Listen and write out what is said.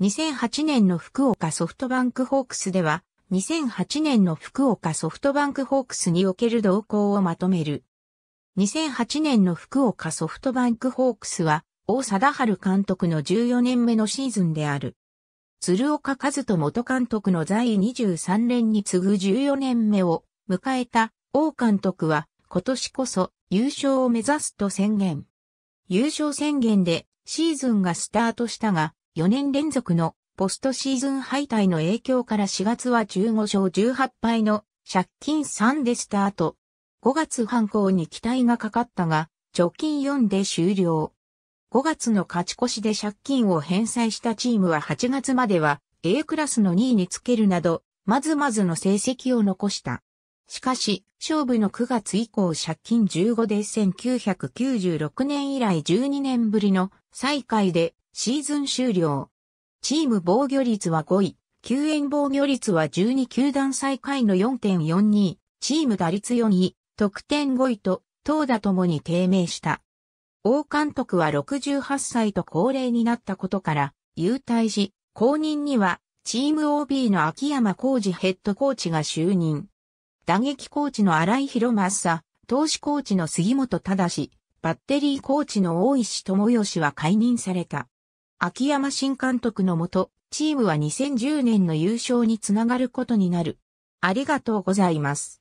2008年の福岡ソフトバンクホークスでは、2008年の福岡ソフトバンクホークスにおける動向をまとめる。2008年の福岡ソフトバンクホークスは、大貞治監督の14年目のシーズンである。鶴岡和人元監督の在位23連に次ぐ14年目を迎えた王監督は今年こそ優勝を目指すと宣言。優勝宣言でシーズンがスタートしたが4年連続のポストシーズン敗退の影響から4月は15勝18敗の借金3でスタート。5月犯行に期待がかかったが、貯金4で終了。5月の勝ち越しで借金を返済したチームは8月までは A クラスの2位につけるなど、まずまずの成績を残した。しかし、勝負の9月以降借金15で1996年以来12年ぶりの最下位でシーズン終了。チーム防御率は5位、救援防御率は12球団最下位の4.42、チーム打率4位、得点5位と、投打ともに低迷した。王監督は68歳と高齢になったことから、優退し、後任には、チーム OB の秋山浩二ヘッドコーチが就任。打撃コーチの荒井博正、投手コーチの杉本忠バッテリーコーチの大石智義は解任された。秋山新監督のもと、チームは2010年の優勝につながることになる。ありがとうございます。